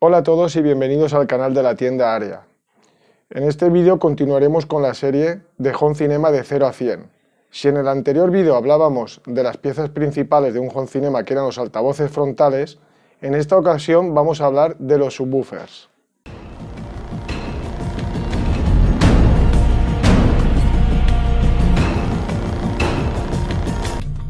Hola a todos y bienvenidos al canal de la tienda Área. En este vídeo continuaremos con la serie de Home Cinema de 0 a 100. Si en el anterior vídeo hablábamos de las piezas principales de un Home Cinema que eran los altavoces frontales, en esta ocasión vamos a hablar de los subwoofers.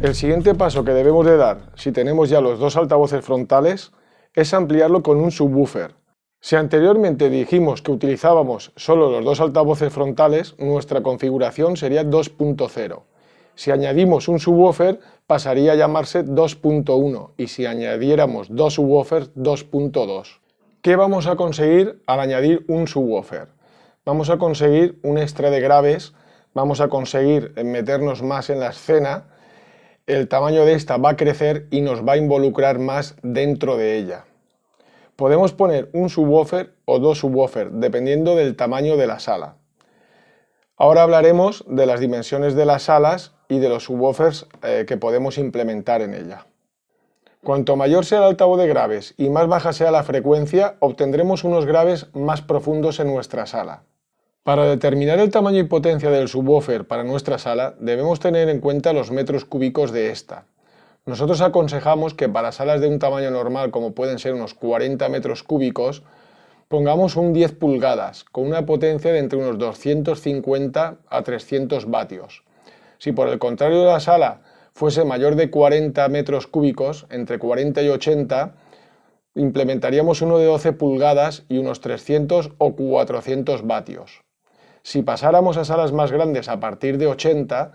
El siguiente paso que debemos de dar si tenemos ya los dos altavoces frontales es ampliarlo con un subwoofer. Si anteriormente dijimos que utilizábamos solo los dos altavoces frontales, nuestra configuración sería 2.0. Si añadimos un subwoofer, pasaría a llamarse 2.1 y si añadiéramos dos subwoofers, 2.2. ¿Qué vamos a conseguir al añadir un subwoofer? Vamos a conseguir un extra de graves, vamos a conseguir meternos más en la escena, el tamaño de esta va a crecer y nos va a involucrar más dentro de ella. Podemos poner un subwoofer o dos subwoofer, dependiendo del tamaño de la sala. Ahora hablaremos de las dimensiones de las salas y de los subwoofers eh, que podemos implementar en ella. Cuanto mayor sea el altavoz de graves y más baja sea la frecuencia, obtendremos unos graves más profundos en nuestra sala. Para determinar el tamaño y potencia del subwoofer para nuestra sala, debemos tener en cuenta los metros cúbicos de esta. Nosotros aconsejamos que para salas de un tamaño normal, como pueden ser unos 40 metros cúbicos, pongamos un 10 pulgadas, con una potencia de entre unos 250 a 300 vatios. Si por el contrario la sala fuese mayor de 40 metros cúbicos, entre 40 y 80, implementaríamos uno de 12 pulgadas y unos 300 o 400 vatios. Si pasáramos a salas más grandes a partir de 80,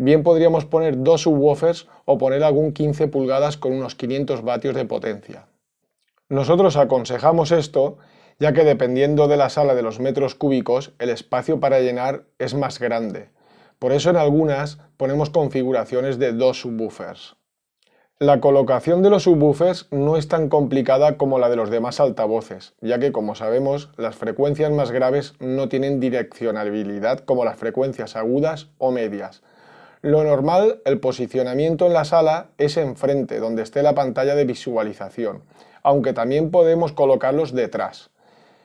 Bien podríamos poner dos subwoofers o poner algún 15 pulgadas con unos 500 vatios de potencia. Nosotros aconsejamos esto ya que dependiendo de la sala de los metros cúbicos el espacio para llenar es más grande. Por eso en algunas ponemos configuraciones de dos subwoofers. La colocación de los subwoofers no es tan complicada como la de los demás altavoces, ya que como sabemos las frecuencias más graves no tienen direccionabilidad como las frecuencias agudas o medias, lo normal, el posicionamiento en la sala es enfrente, donde esté la pantalla de visualización, aunque también podemos colocarlos detrás.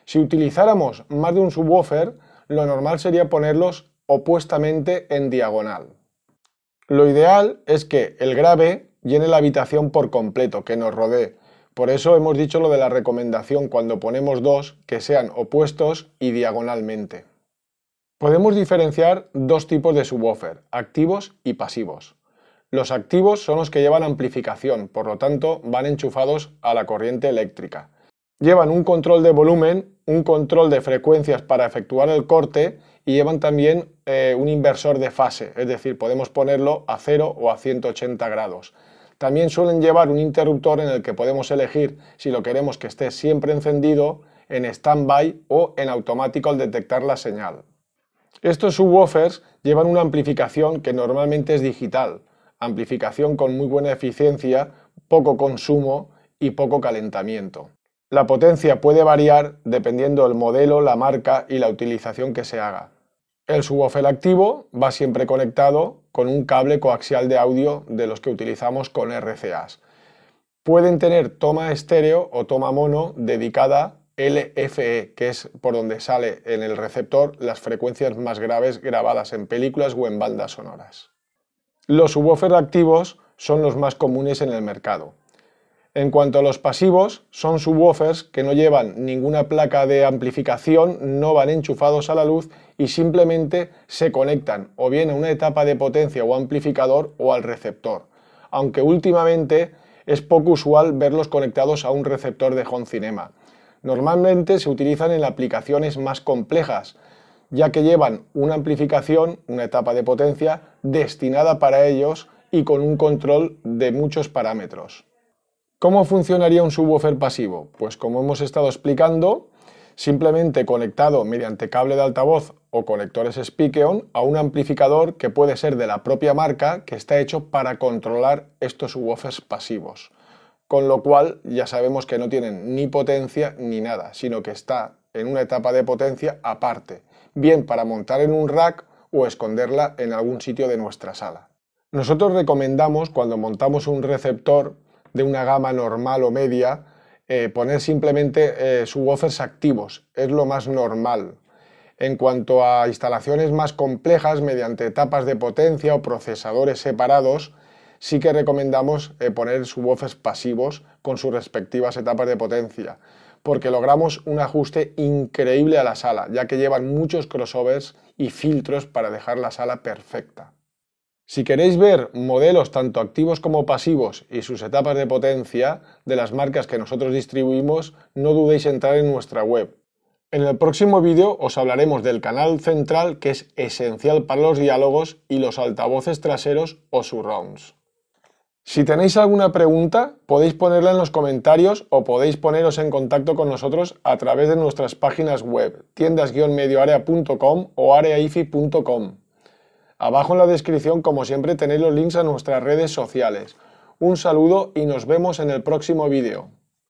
Si utilizáramos más de un subwoofer, lo normal sería ponerlos opuestamente en diagonal. Lo ideal es que el grave llene la habitación por completo, que nos rodee. Por eso hemos dicho lo de la recomendación cuando ponemos dos que sean opuestos y diagonalmente. Podemos diferenciar dos tipos de subwoofer, activos y pasivos. Los activos son los que llevan amplificación, por lo tanto van enchufados a la corriente eléctrica. Llevan un control de volumen, un control de frecuencias para efectuar el corte y llevan también eh, un inversor de fase, es decir, podemos ponerlo a 0 o a 180 grados. También suelen llevar un interruptor en el que podemos elegir si lo queremos que esté siempre encendido, en stand-by o en automático al detectar la señal. Estos subwoofers llevan una amplificación que normalmente es digital, amplificación con muy buena eficiencia, poco consumo y poco calentamiento. La potencia puede variar dependiendo del modelo, la marca y la utilización que se haga. El subwoofer activo va siempre conectado con un cable coaxial de audio de los que utilizamos con RCAs. Pueden tener toma estéreo o toma mono dedicada LFE, que es por donde sale en el receptor las frecuencias más graves grabadas en películas o en bandas sonoras. Los subwoofers activos son los más comunes en el mercado. En cuanto a los pasivos, son subwoofers que no llevan ninguna placa de amplificación, no van enchufados a la luz y simplemente se conectan o bien a una etapa de potencia o amplificador o al receptor, aunque últimamente es poco usual verlos conectados a un receptor de home cinema Normalmente se utilizan en aplicaciones más complejas, ya que llevan una amplificación, una etapa de potencia, destinada para ellos y con un control de muchos parámetros. ¿Cómo funcionaría un subwoofer pasivo? Pues como hemos estado explicando, simplemente conectado mediante cable de altavoz o conectores Speakeon a un amplificador que puede ser de la propia marca que está hecho para controlar estos subwoofers pasivos con lo cual ya sabemos que no tienen ni potencia ni nada, sino que está en una etapa de potencia aparte, bien para montar en un rack o esconderla en algún sitio de nuestra sala. Nosotros recomendamos cuando montamos un receptor de una gama normal o media, eh, poner simplemente sus eh, subwoofers activos, es lo más normal. En cuanto a instalaciones más complejas, mediante etapas de potencia o procesadores separados, sí que recomendamos eh, poner subwoofers pasivos con sus respectivas etapas de potencia, porque logramos un ajuste increíble a la sala, ya que llevan muchos crossovers y filtros para dejar la sala perfecta. Si queréis ver modelos tanto activos como pasivos y sus etapas de potencia de las marcas que nosotros distribuimos, no dudéis en entrar en nuestra web. En el próximo vídeo os hablaremos del canal central que es esencial para los diálogos y los altavoces traseros o surrounds. Si tenéis alguna pregunta, podéis ponerla en los comentarios o podéis poneros en contacto con nosotros a través de nuestras páginas web tiendas-medioarea.com o areaifi.com. Abajo en la descripción, como siempre, tenéis los links a nuestras redes sociales. Un saludo y nos vemos en el próximo vídeo.